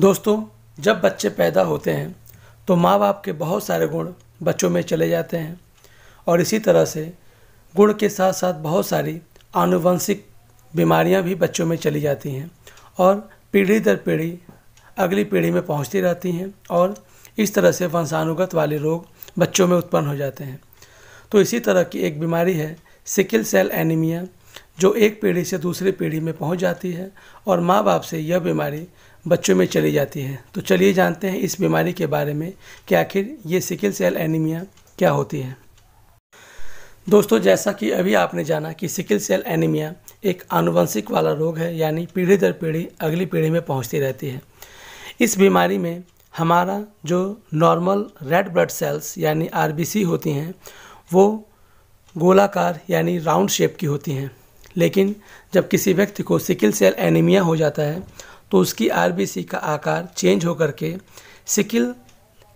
दोस्तों जब बच्चे पैदा होते हैं तो माँ बाप के बहुत सारे गुण बच्चों में चले जाते हैं और इसी तरह से गुण के साथ साथ बहुत सारी आनुवंशिक बीमारियाँ भी बच्चों में चली जाती हैं और पीढ़ी दर पीढ़ी अगली पीढ़ी में पहुँचती रहती हैं और इस तरह से वंशानुगत वाले रोग बच्चों में उत्पन्न हो जाते हैं तो इसी तरह की एक बीमारी है सिकिल सेल एनीमिया जो एक पीढ़ी से दूसरी पीढ़ी में पहुंच जाती है और माँ बाप से यह बीमारी बच्चों में चली जाती है तो चलिए जानते हैं इस बीमारी के बारे में कि आखिर ये सिकिल सेल एनीमिया क्या होती है दोस्तों जैसा कि अभी आपने जाना कि सिकिल सेल एनीमिया एक आनुवंशिक वाला रोग है यानी पीढ़ी दर पीढ़ी अगली पीढ़ी में पहुंचती रहती है इस बीमारी में हमारा जो नॉर्मल रेड ब्लड सेल्स यानी आर होती हैं वो गोलाकार यानी राउंड शेप की होती हैं लेकिन जब किसी व्यक्ति को सिकिल सेल एनीमिया हो जाता है तो उसकी आर का आकार चेंज होकर के सिकिल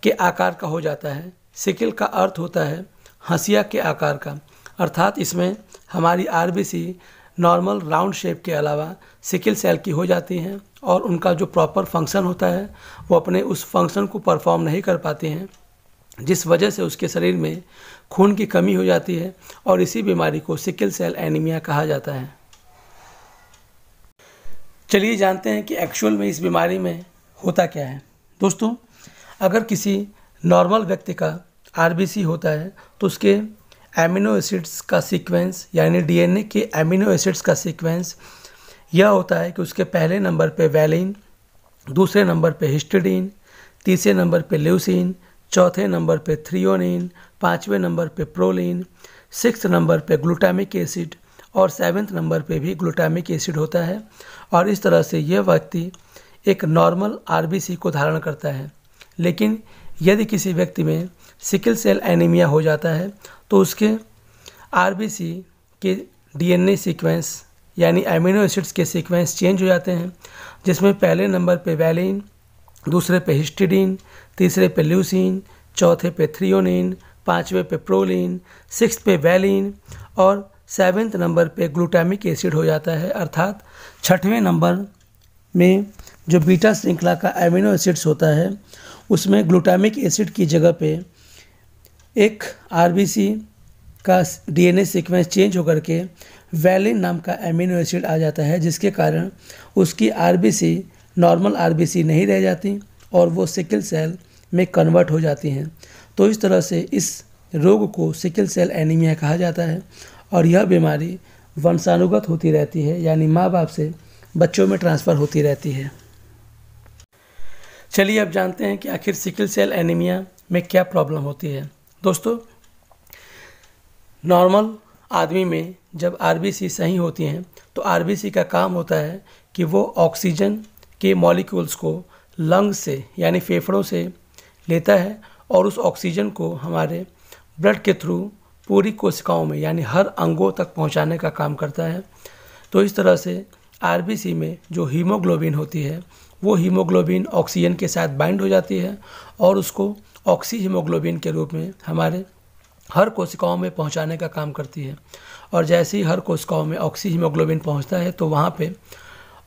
के आकार का हो जाता है सिकिल का अर्थ होता है हंसिया के आकार का अर्थात इसमें हमारी आर नॉर्मल राउंड शेप के अलावा सिकिल सेल की हो जाती हैं और उनका जो प्रॉपर फंक्शन होता है वो अपने उस फंक्शन को परफॉर्म नहीं कर पाती हैं जिस वजह से उसके शरीर में खून की कमी हो जाती है और इसी बीमारी को सिकिल सेल एनीमिया कहा जाता है चलिए जानते हैं कि एक्चुअल में इस बीमारी में होता क्या है दोस्तों अगर किसी नॉर्मल व्यक्ति का आर होता है तो उसके एमिनो एसिड्स का सीक्वेंस यानी डीएनए के एमिनो एसिड्स का सीक्वेंस यह होता है कि उसके पहले नंबर पे वैलिन दूसरे नंबर पे हिस्टडीन तीसरे नंबर पे ल्यूसिन चौथे नंबर पे थ्रियोनिन पाँचवें नंबर पे प्रोलिन सिक्स नंबर पे ग्लूटामिक एसिड और सेवन्थ नंबर पे भी ग्लूटामिक एसिड होता है और इस तरह से यह व्यक्ति एक नॉर्मल आर को धारण करता है लेकिन यदि किसी व्यक्ति में सिकल सेल एनीमिया हो जाता है तो उसके आर के डीएनए सीक्वेंस यानी एमिनो एसिड्स के सीक्वेंस चेंज हो जाते हैं जिसमें पहले नंबर पे वैलिन दूसरे पे हिस्टिडीन तीसरे पे ल्यूसिन चौथे पे थ्रियोनिन पाँचवें पे प्रोलिन सिक्स पे वैलिन और सेवेंथ नंबर पे ग्लूटामिक एसिड हो जाता है अर्थात छठवें नंबर में जो बीटा श्रृंखला का एमिनो एसिड्स होता है उसमें ग्लूटामिक एसिड की जगह पे एक आरबीसी का डीएनए सीक्वेंस चेंज होकर के वैलिन नाम का एमिनो एसिड आ जाता है जिसके कारण उसकी आरबीसी नॉर्मल आरबीसी नहीं रह जाती और वो सिकल सेल में कन्वर्ट हो जाती हैं तो इस तरह से इस रोग को सिकल सेल एनीमिया कहा जाता है और यह बीमारी वंशानुगत होती रहती है यानी माँ बाप से बच्चों में ट्रांसफ़र होती रहती है चलिए अब जानते हैं कि आखिर सिकल सेल एनीमिया में क्या प्रॉब्लम होती है दोस्तों नॉर्मल आदमी में जब आर सही होती हैं तो आर का काम होता है कि वो ऑक्सीजन के मॉलिक्यूल्स को लंग से यानी फेफड़ों से लेता है और उस ऑक्सीजन को हमारे ब्लड के थ्रू पूरी कोशिकाओं में यानी हर अंगों तक पहुंचाने का काम करता है तो इस तरह से आर में जो हीमोग्लोबिन होती है वो हीमोग्लोबिन ऑक्सीजन के साथ बाइंड हो जाती है और उसको ऑक्सी हीमोग्लोबिन के रूप में हमारे हर कोशिकाओं में पहुंचाने का काम करती है और जैसे ही हर कोशिकाओं में ऑक्सी हीमोग्लोबिन पहुंचता है तो वहाँ पे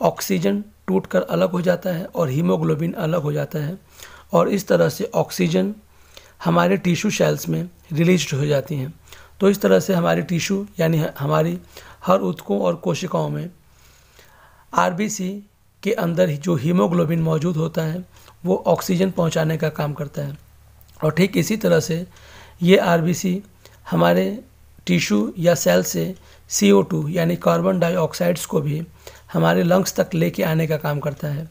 ऑक्सीजन टूट कर अलग हो जाता है और हीमोग्लोबिन अलग हो जाता है और इस तरह से ऑक्सीजन हमारे टिश्यू सेल्स में रिलीज हो जाती हैं तो इस तरह से हमारे टिश्यू यानी हमारी हर उत्कों और कोशिकाओं में आर के अंदर जो हीमोग्लोबिन मौजूद होता है वो ऑक्सीजन पहुंचाने का काम करता है और ठीक इसी तरह से ये आर हमारे टिश्यू या सेल से सी यानी कार्बन डाइऑक्साइड्स को भी हमारे लंग्स तक लेके आने का काम करता है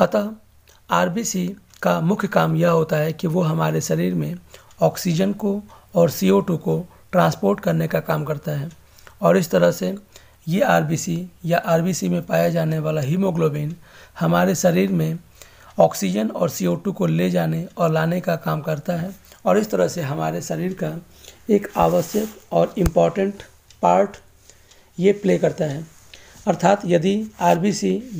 अतः आर का मुख्य काम यह होता है कि वो हमारे शरीर में ऑक्सीजन को और सी को ट्रांसपोर्ट करने का काम करता है और इस तरह से ये आर या आर में पाया जाने वाला हीमोग्लोबिन हमारे शरीर में ऑक्सीजन और सी को ले जाने और लाने का काम करता है और इस तरह से हमारे शरीर का एक आवश्यक और इम्पॉर्टेंट पार्ट ये प्ले करता है अर्थात यदि आर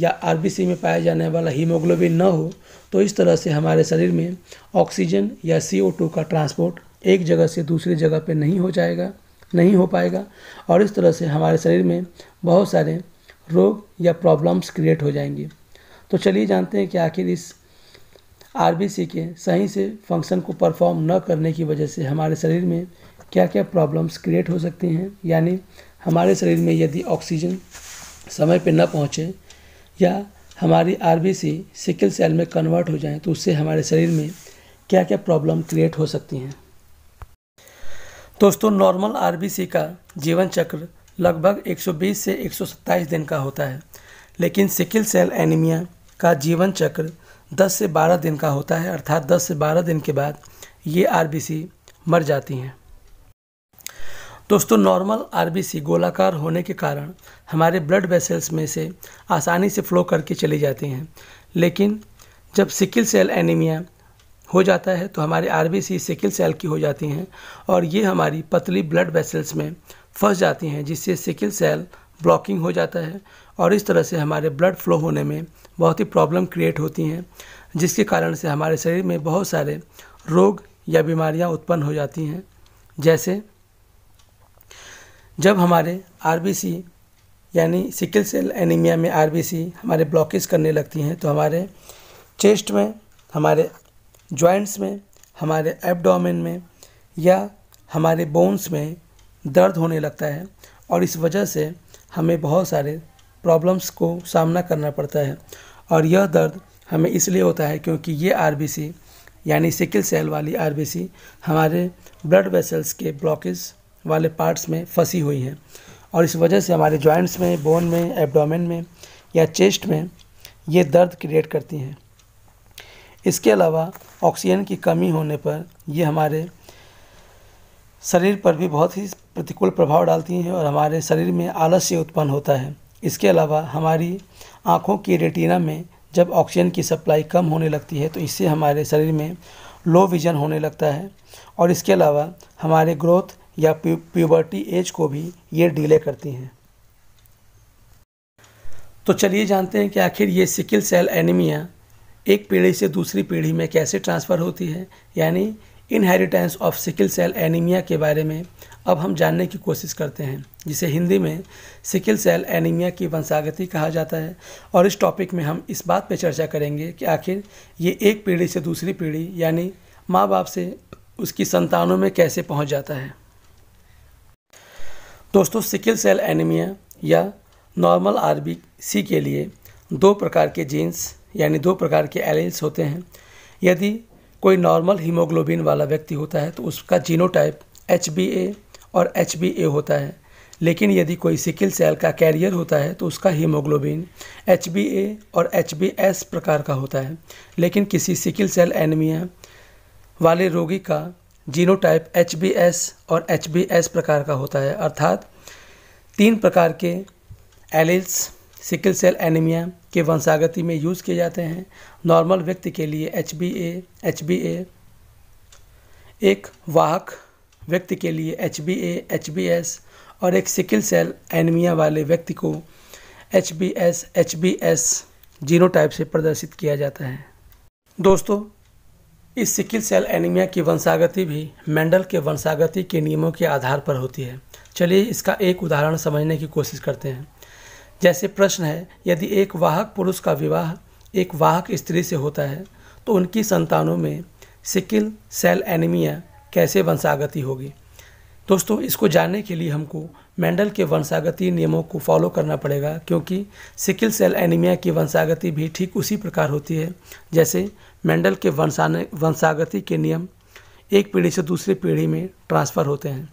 या आर में पाया जाने वाला हीमोग्लोबिन न हो तो इस तरह से हमारे शरीर में ऑक्सीजन या सी का ट्रांसपोर्ट एक जगह से दूसरी जगह पे नहीं हो जाएगा नहीं हो पाएगा और इस तरह से हमारे शरीर में बहुत सारे रोग या प्रॉब्लम्स क्रिएट हो जाएंगे तो चलिए जानते हैं कि आखिर इस आर के सही से फंक्शन को परफॉर्म न करने की वजह से हमारे शरीर में क्या क्या प्रॉब्लम्स क्रिएट हो सकती हैं यानी हमारे शरीर में यदि ऑक्सीजन समय पर न पहुँचे या हमारी आर सिकल सेल में कन्वर्ट हो जाए तो उससे हमारे शरीर में क्या क्या प्रॉब्लम क्रिएट हो सकती हैं दोस्तों नॉर्मल आरबीसी का जीवन चक्र लगभग 120 से 127 दिन का होता है लेकिन सिकिल सेल एनीमिया का जीवन चक्र 10 से 12 दिन का होता है अर्थात 10 से 12 दिन के बाद ये आरबीसी मर जाती हैं दोस्तों नॉर्मल आरबीसी गोलाकार होने के कारण हमारे ब्लड वेसल्स में से आसानी से फ्लो करके चली जाती हैं लेकिन जब सिकिल सेल एनीमिया हो जाता है तो हमारे आर सिकल सेल की हो जाती हैं और ये हमारी पतली ब्लड वेसल्स में फंस जाती हैं जिससे सिकिल सेल ब्लॉकिंग हो जाता है और इस तरह से हमारे ब्लड फ्लो होने में बहुत ही प्रॉब्लम क्रिएट होती हैं जिसके कारण से हमारे शरीर में बहुत सारे रोग या बीमारियां उत्पन्न हो जाती हैं जैसे जब हमारे आर यानी सिकल सेल एनीमिया में आर हमारे ब्लॉकेज करने लगती हैं तो हमारे चेस्ट में हमारे जॉइंट्स में हमारे एब्डोमेन में या हमारे बोन्स में दर्द होने लगता है और इस वजह से हमें बहुत सारे प्रॉब्लम्स को सामना करना पड़ता है और यह दर्द हमें इसलिए होता है क्योंकि ये आरबीसी यानी सिकल सेल वाली आरबीसी हमारे ब्लड वेसल्स के ब्लॉकेज वाले पार्ट्स में फंसी हुई हैं और इस वजह से हमारे जॉइंट्स में बोन में एब्डोमेन में या चेस्ट में ये दर्द क्रिएट करती हैं इसके अलावा ऑक्सीजन की कमी होने पर ये हमारे शरीर पर भी बहुत ही प्रतिकूल प्रभाव डालती हैं और हमारे शरीर में आलस्य उत्पन्न होता है इसके अलावा हमारी आँखों की रेटिना में जब ऑक्सीजन की सप्लाई कम होने लगती है तो इससे हमारे शरीर में लो विजन होने लगता है और इसके अलावा हमारे ग्रोथ या प्यूबर्टी एज को भी ये डिले करती हैं तो चलिए जानते हैं कि आखिर ये सिकिल सेल एनीमिया एक पीढ़ी से दूसरी पीढ़ी में कैसे ट्रांसफ़र होती है यानी inheritance of sickle cell anaemia के बारे में अब हम जानने की कोशिश करते हैं जिसे हिंदी में सिकिल सेल एनीमिया की वंशागति कहा जाता है और इस टॉपिक में हम इस बात पर चर्चा करेंगे कि आखिर ये एक पीढ़ी से दूसरी पीढ़ी यानी माँ बाप से उसकी संतानों में कैसे पहुँच जाता है दोस्तों सिकिल सेल एनीमिया या नॉर्मल आरबी सी के लिए दो प्रकार के जीन्स यानी दो प्रकार के एलेल्स होते हैं यदि कोई नॉर्मल हीमोग्लोबिन वाला व्यक्ति होता है तो उसका जीनोटाइप एच और एच होता है लेकिन यदि कोई सिकिल सेल का कैरियर होता है तो उसका हीमोग्लोबिन एच और एच प्रकार का होता है लेकिन किसी सिकिल सेल एनीमिया वाले रोगी का जीनोटाइप एच और एच प्रकार का होता है अर्थात तीन प्रकार के एलिल्स सिकल सेल एनीमिया के वंशागति में यूज़ किए जाते हैं नॉर्मल व्यक्ति के लिए H B A H B A एक वाहक व्यक्ति के लिए H B A H B S और एक सिकिल सेल एनीमिया वाले व्यक्ति को H B S H B S genotype से प्रदर्शित किया जाता है दोस्तों इस सिकल सेल एनीमिया की वंशागति भी मेंडल के वंशागति के नियमों के आधार पर होती है चलिए इसका एक उदाहरण समझने की कोशिश करते हैं जैसे प्रश्न है यदि एक वाहक पुरुष का विवाह एक वाहक स्त्री से होता है तो उनकी संतानों में सिकिल सेल एनीमिया कैसे वंशागति होगी दोस्तों इसको जानने के लिए हमको मेंडल के वंशागति नियमों को फॉलो करना पड़ेगा क्योंकि सिकिल सेल एनीमिया की वंशागति भी ठीक उसी प्रकार होती है जैसे मेंडल के वंशाने वंशागति के नियम एक पीढ़ी से दूसरी पीढ़ी में ट्रांसफ़र होते हैं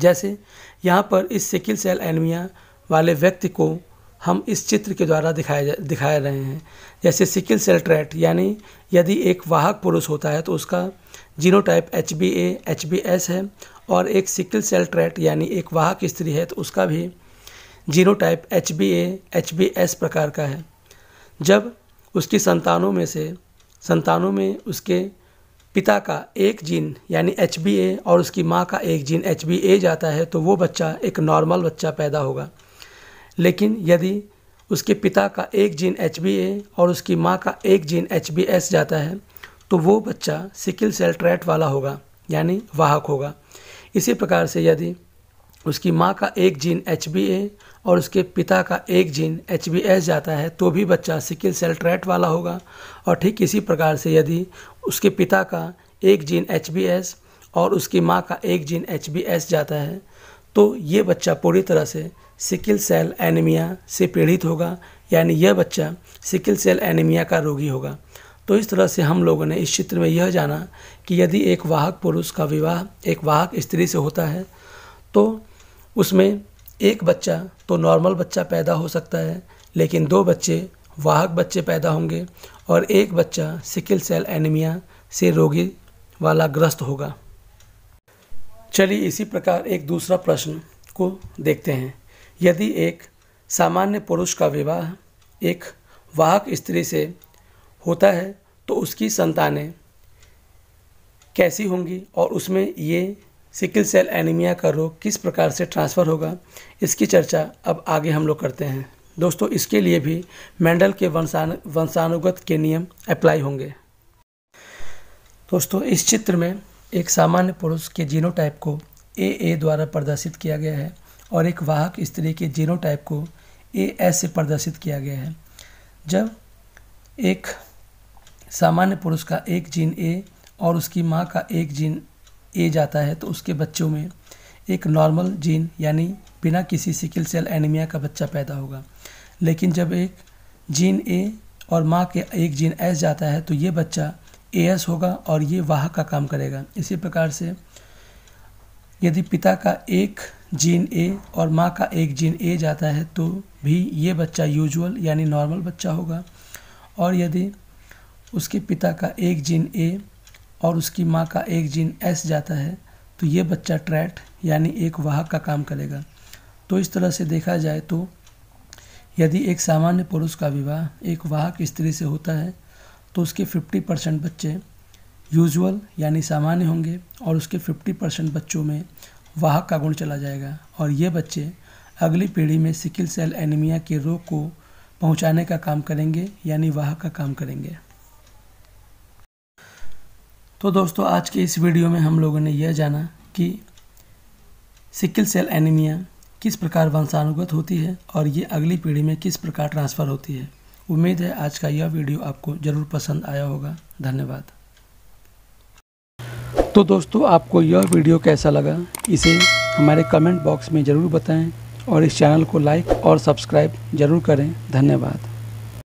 जैसे यहाँ पर इस सिकिल सेल एनीमिया वाले व्यक्ति को हम इस चित्र के द्वारा दिखाए दिखाए रहे हैं जैसे सिकिल सेल ट्रैट यानी यदि एक वाहक पुरुष होता है तो उसका genotype H B A H B S है और एक सिकिल सेल ट्रैट यानी एक वाहक स्त्री है तो उसका भी genotype H B A H B S प्रकार का है जब उसकी संतानों में से संतानों में उसके पिता का एक जीन यानी एच बी ए और उसकी माँ का एक जीन एच बी ए जाता है तो वो बच्चा एक नॉर्मल बच्चा पैदा होगा लेकिन यदि उसके पिता का एक जीन एच और उसकी माँ का एक जीन एच जाता है तो वो बच्चा सिकिल सेल ट्रैट वाला होगा यानी वाहक होगा इसी प्रकार से यदि उसकी माँ का एक जीन एच और उसके पिता का एक जीन एच जाता है तो भी बच्चा सिकिल सेल ट्रैट वाला होगा और ठीक इसी प्रकार से यदि उसके पिता का एक जीन एच और उसकी माँ का एक जीन एच जाता है तो ये बच्चा पूरी तरह से सिकिल सेल एनीमिया से पीड़ित होगा यानी यह बच्चा सिकिल सेल एनीमिया का रोगी होगा तो इस तरह से हम लोगों ने इस चित्र में यह जाना कि यदि एक वाहक पुरुष का विवाह एक वाहक स्त्री से होता है तो उसमें एक बच्चा तो नॉर्मल बच्चा पैदा हो सकता है लेकिन दो बच्चे वाहक बच्चे पैदा होंगे और एक बच्चा सिकिल सेल एनीमिया से रोगी वाला ग्रस्त होगा चलिए इसी प्रकार एक दूसरा प्रश्न को देखते हैं यदि एक सामान्य पुरुष का विवाह एक वाहक स्त्री से होता है तो उसकी संतानें कैसी होंगी और उसमें ये सिकल सेल एनीमिया का रोग किस प्रकार से ट्रांसफ़र होगा इसकी चर्चा अब आगे हम लोग करते हैं दोस्तों इसके लिए भी मेंडल के वंशानु वंशानुगत के नियम अप्लाई होंगे दोस्तों इस चित्र में एक सामान्य पुरुष के जीनोटाइप को ए ए द्वारा प्रदर्शित किया गया है और एक वाहक स्त्री के जीनोटाइप को ए एस से प्रदर्शित किया गया है जब एक सामान्य पुरुष का एक जीन ए और उसकी माँ का एक जीन ए जाता है तो उसके बच्चों में एक नॉर्मल जीन यानी बिना किसी सिकल सेल एनीमिया का बच्चा पैदा होगा लेकिन जब एक जीन ए और माँ के एक जीन एस जाता है तो ये बच्चा ए एस होगा और ये वाहक का काम करेगा इसी प्रकार से यदि पिता का एक जीन ए और माँ का एक जीन ए जाता है तो भी ये बच्चा यूजुअल यानी नॉर्मल बच्चा होगा और यदि उसके पिता का एक जीन ए और उसकी माँ का एक जीन एस जाता है तो ये बच्चा ट्रैट यानी एक वाहक का काम करेगा तो इस तरह से देखा जाए तो यदि एक सामान्य पुरुष का विवाह एक वाहक स्त्री से होता है तो उसके 50 परसेंट बच्चे यूजुअल यानी सामान्य होंगे और उसके 50 परसेंट बच्चों में वाहक का गुण चला जाएगा और ये बच्चे अगली पीढ़ी में सिकिल सेल एनीमिया के रोग को पहुंचाने का काम करेंगे यानी वाहक का काम करेंगे तो दोस्तों आज के इस वीडियो में हम लोगों ने यह जाना कि सिकिल सेल एनीमिया किस प्रकार वंशानुगत होती है और ये अगली पीढ़ी में किस प्रकार ट्रांसफ़र होती है उम्मीद है आज का यह वीडियो आपको ज़रूर पसंद आया होगा धन्यवाद तो दोस्तों आपको यह वीडियो कैसा लगा इसे हमारे कमेंट बॉक्स में ज़रूर बताएं और इस चैनल को लाइक और सब्सक्राइब ज़रूर करें धन्यवाद